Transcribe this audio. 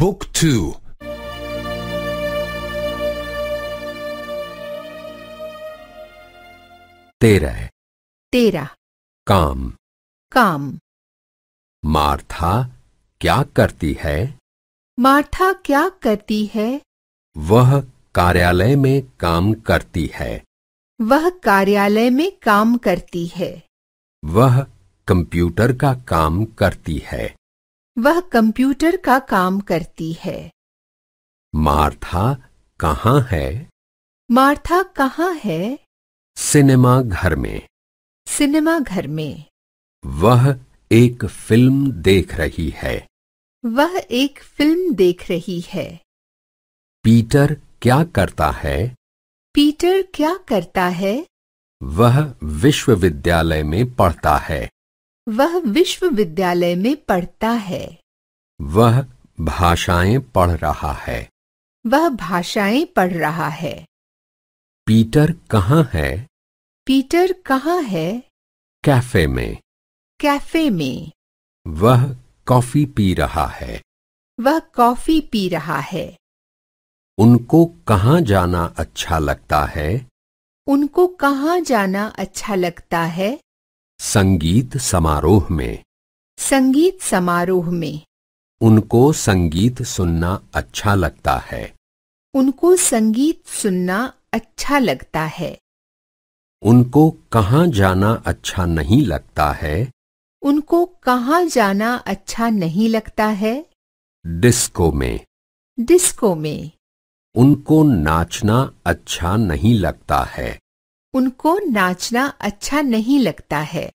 Book 2 तेरह तेरह काम काम मार्था क्या करती है मार्था क्या करती है वह कार्यालय में काम करती है वह कार्यालय में काम करती है वह कंप्यूटर का काम करती है वह कंप्यूटर का काम करती है मार्था कहाँ है मार्था कहाँ है सिनेमा घर में सिनेमा घर में वह एक फिल्म देख रही है वह एक फिल्म देख रही है पीटर क्या करता है पीटर क्या करता है वह विश्वविद्यालय में पढ़ता है वह विश्वविद्यालय में पढ़ता है वह भाषाएं पढ़ रहा है वह भाषाएं पढ़ रहा है पीटर कहाँ है पीटर कहाँ है कैफे में कैफे में वह कॉफी पी रहा है वह कॉफी पी रहा है उनको कहाँ जाना अच्छा लगता है उनको कहाँ जाना अच्छा लगता है संगीत समारोह में संगीत समारोह में उनको संगीत सुनना अच्छा लगता है उनको संगीत सुनना अच्छा लगता है उनको कहाँ जाना अच्छा नहीं लगता है उनको कहाँ जाना अच्छा नहीं लगता है डिस्को में डिस्को में उनको नाचना अच्छा नहीं लगता है उनको नाचना अच्छा नहीं लगता है